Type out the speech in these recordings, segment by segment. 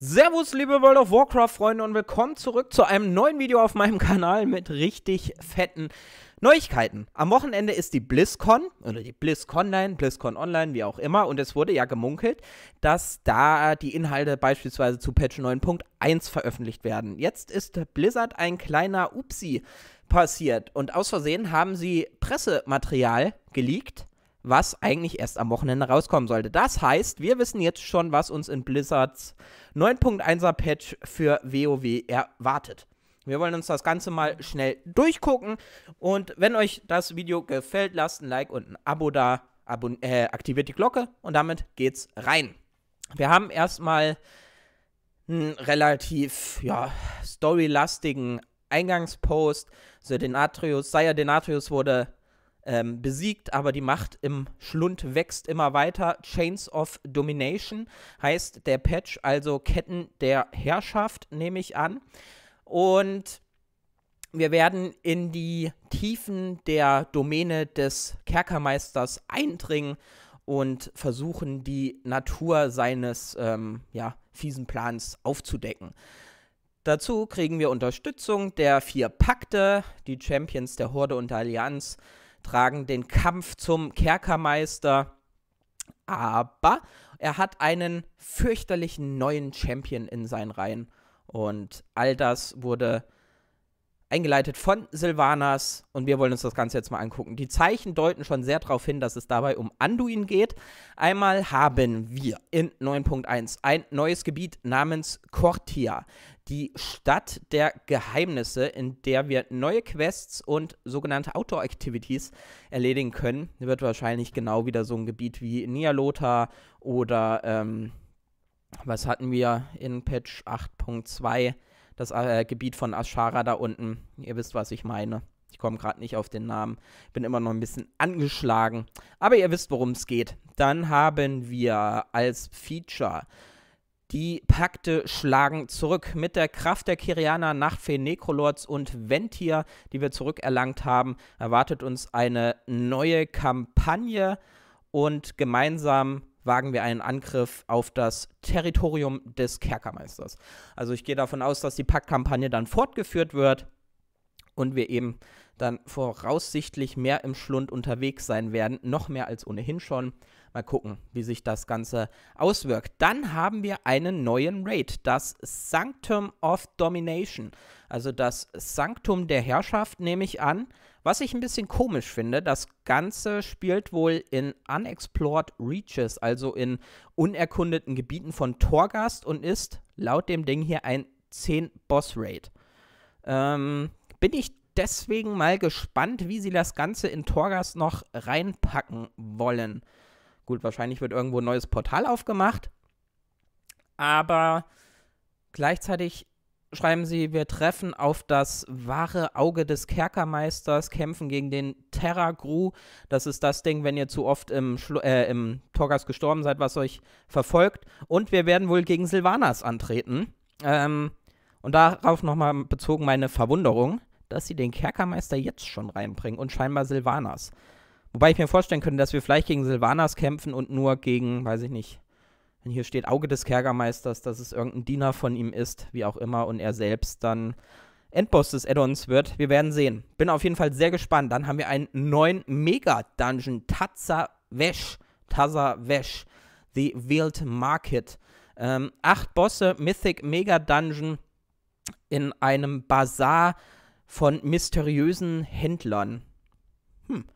Servus, liebe World of Warcraft-Freunde und willkommen zurück zu einem neuen Video auf meinem Kanal mit richtig fetten Neuigkeiten. Am Wochenende ist die BlizzCon, oder die BlizzConline, BlizzCon Online, wie auch immer, und es wurde ja gemunkelt, dass da die Inhalte beispielsweise zu Patch 9.1 veröffentlicht werden. Jetzt ist Blizzard ein kleiner Upsi passiert und aus Versehen haben sie Pressematerial geleakt was eigentlich erst am Wochenende rauskommen sollte. Das heißt, wir wissen jetzt schon, was uns in Blizzards 9.1er Patch für WoW erwartet. Wir wollen uns das Ganze mal schnell durchgucken und wenn euch das Video gefällt, lasst ein Like und ein Abo da, Abon äh, aktiviert die Glocke und damit geht's rein. Wir haben erstmal einen relativ ja, storylastigen Eingangspost. So Denatrius, Saya Denatrius wurde ähm, besiegt, aber die Macht im Schlund wächst immer weiter. Chains of Domination heißt der Patch, also Ketten der Herrschaft, nehme ich an. Und wir werden in die Tiefen der Domäne des Kerkermeisters eindringen und versuchen, die Natur seines ähm, ja, fiesen Plans aufzudecken. Dazu kriegen wir Unterstützung der vier Pakte, die Champions der Horde und der Allianz, austragen, den Kampf zum Kerkermeister. Aber er hat einen fürchterlichen neuen Champion in seinen Reihen. Und all das wurde eingeleitet von Silvanas und wir wollen uns das Ganze jetzt mal angucken. Die Zeichen deuten schon sehr darauf hin, dass es dabei um Anduin geht. Einmal haben wir in 9.1 ein neues Gebiet namens Cortia die Stadt der Geheimnisse, in der wir neue Quests und sogenannte Outdoor-Activities erledigen können. Wird wahrscheinlich genau wieder so ein Gebiet wie Nialota oder ähm, was hatten wir in Patch 8.2? Das äh, Gebiet von Ashara da unten. Ihr wisst, was ich meine. Ich komme gerade nicht auf den Namen. Bin immer noch ein bisschen angeschlagen. Aber ihr wisst, worum es geht. Dann haben wir als Feature die Pakte schlagen zurück mit der Kraft der Kirianer, Nachtfee, Necrolords und Ventir, die wir zurückerlangt haben. Erwartet uns eine neue Kampagne und gemeinsam wagen wir einen Angriff auf das Territorium des Kerkermeisters. Also ich gehe davon aus, dass die Paktkampagne dann fortgeführt wird und wir eben dann voraussichtlich mehr im Schlund unterwegs sein werden, noch mehr als ohnehin schon. Mal gucken, wie sich das Ganze auswirkt. Dann haben wir einen neuen Raid, das Sanctum of Domination, also das Sanctum der Herrschaft, nehme ich an. Was ich ein bisschen komisch finde, das Ganze spielt wohl in Unexplored Reaches, also in unerkundeten Gebieten von Torgast und ist laut dem Ding hier ein 10-Boss-Raid. Ähm, bin ich deswegen mal gespannt, wie sie das Ganze in Torgas noch reinpacken wollen. Gut, wahrscheinlich wird irgendwo ein neues Portal aufgemacht, aber gleichzeitig schreiben sie, wir treffen auf das wahre Auge des Kerkermeisters, kämpfen gegen den Terra-Gru. Das ist das Ding, wenn ihr zu oft im, äh, im Torgas gestorben seid, was euch verfolgt. Und wir werden wohl gegen Silvanas antreten. Ähm, und darauf nochmal bezogen meine Verwunderung dass sie den Kerkermeister jetzt schon reinbringen und scheinbar Silvanas. Wobei ich mir vorstellen könnte, dass wir vielleicht gegen Silvanas kämpfen und nur gegen, weiß ich nicht, wenn hier steht Auge des Kerkermeisters, dass es irgendein Diener von ihm ist, wie auch immer, und er selbst dann Endboss des Addons wird. Wir werden sehen. Bin auf jeden Fall sehr gespannt. Dann haben wir einen neuen Mega-Dungeon, Tazavesh. Tazavesh, The Wild Market. Ähm, acht Bosse, Mythic Mega Dungeon in einem Bazar von mysteriösen Händlern. Hm.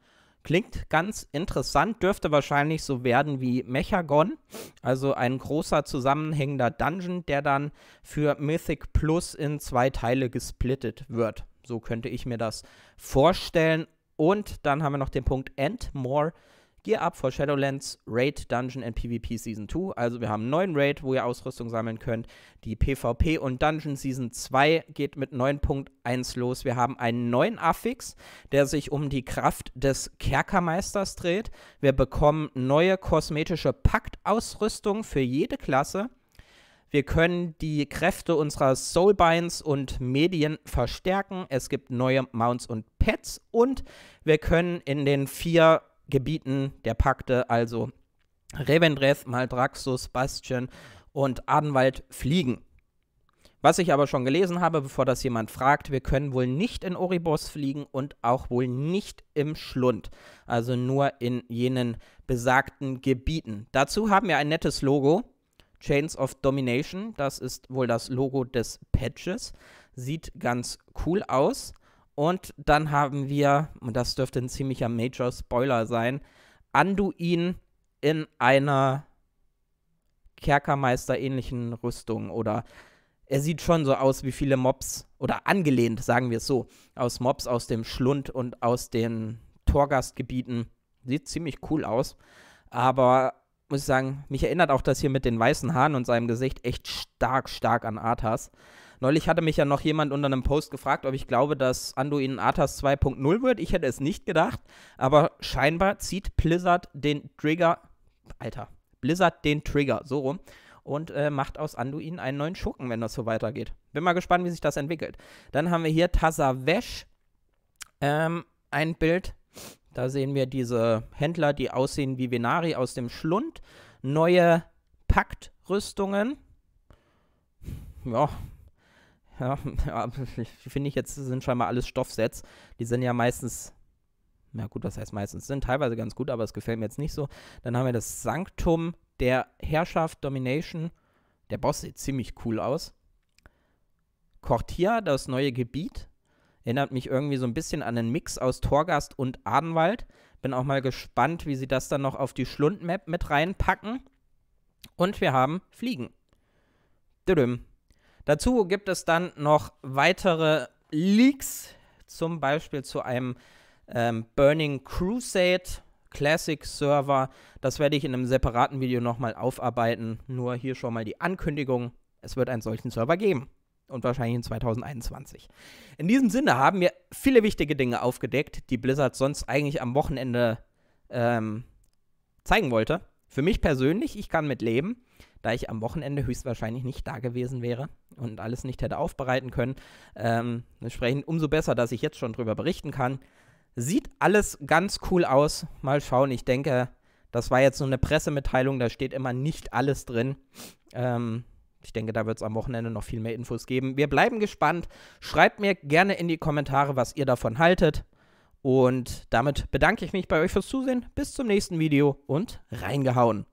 Klingt ganz interessant, dürfte wahrscheinlich so werden wie Mechagon, also ein großer zusammenhängender Dungeon, der dann für Mythic Plus in zwei Teile gesplittet wird. So könnte ich mir das vorstellen. Und dann haben wir noch den Punkt Endmore. More Gear Up for Shadowlands Raid Dungeon and PvP Season 2. Also wir haben einen neuen Raid, wo ihr Ausrüstung sammeln könnt. Die PvP und Dungeon Season 2 geht mit 9.1 los. Wir haben einen neuen Affix, der sich um die Kraft des Kerkermeisters dreht. Wir bekommen neue kosmetische Paktausrüstung für jede Klasse. Wir können die Kräfte unserer Soulbinds und Medien verstärken. Es gibt neue Mounts und Pets und wir können in den vier Gebieten der Pakte, also Revendreth, Maldraxus, Bastion und Adenwald, fliegen. Was ich aber schon gelesen habe, bevor das jemand fragt, wir können wohl nicht in Oribos fliegen und auch wohl nicht im Schlund, also nur in jenen besagten Gebieten. Dazu haben wir ein nettes Logo, Chains of Domination, das ist wohl das Logo des Patches, sieht ganz cool aus. Und dann haben wir, und das dürfte ein ziemlicher Major-Spoiler sein, Anduin in einer Kerkermeister-ähnlichen Rüstung oder er sieht schon so aus wie viele Mobs oder angelehnt, sagen wir es so, aus Mobs aus dem Schlund und aus den Torgastgebieten. Sieht ziemlich cool aus, aber muss ich sagen, mich erinnert auch das hier mit den weißen Haaren und seinem Gesicht echt stark, stark an Arthas. Neulich hatte mich ja noch jemand unter einem Post gefragt, ob ich glaube, dass Anduin Atas 2.0 wird. Ich hätte es nicht gedacht, aber scheinbar zieht Blizzard den Trigger. Alter, Blizzard den Trigger, so rum. Und äh, macht aus Anduin einen neuen Schurken, wenn das so weitergeht. Bin mal gespannt, wie sich das entwickelt. Dann haben wir hier Tazavesh. Ähm, ein Bild. Da sehen wir diese Händler, die aussehen wie Venari aus dem Schlund. Neue Paktrüstungen. Ja, ja, Finde ich jetzt sind scheinbar alles Stoffsets. Die sind ja meistens, na gut, was heißt meistens, sind teilweise ganz gut, aber es gefällt mir jetzt nicht so. Dann haben wir das Sanktum der Herrschaft Domination. Der Boss sieht ziemlich cool aus. Cortia, das neue Gebiet, erinnert mich irgendwie so ein bisschen an den Mix aus Torgast und Adenwald. Bin auch mal gespannt, wie sie das dann noch auf die Schlundmap mit reinpacken. Und wir haben Fliegen. Düdüm. Dazu gibt es dann noch weitere Leaks, zum Beispiel zu einem ähm, Burning Crusade Classic Server. Das werde ich in einem separaten Video nochmal aufarbeiten. Nur hier schon mal die Ankündigung, es wird einen solchen Server geben. Und wahrscheinlich in 2021. In diesem Sinne haben wir viele wichtige Dinge aufgedeckt, die Blizzard sonst eigentlich am Wochenende ähm, zeigen wollte. Für mich persönlich, ich kann mit leben, da ich am Wochenende höchstwahrscheinlich nicht da gewesen wäre und alles nicht hätte aufbereiten können. Ähm, entsprechend umso besser, dass ich jetzt schon drüber berichten kann. Sieht alles ganz cool aus. Mal schauen. Ich denke, das war jetzt nur eine Pressemitteilung, da steht immer nicht alles drin. Ähm, ich denke, da wird es am Wochenende noch viel mehr Infos geben. Wir bleiben gespannt. Schreibt mir gerne in die Kommentare, was ihr davon haltet. Und damit bedanke ich mich bei euch fürs Zusehen. Bis zum nächsten Video und reingehauen.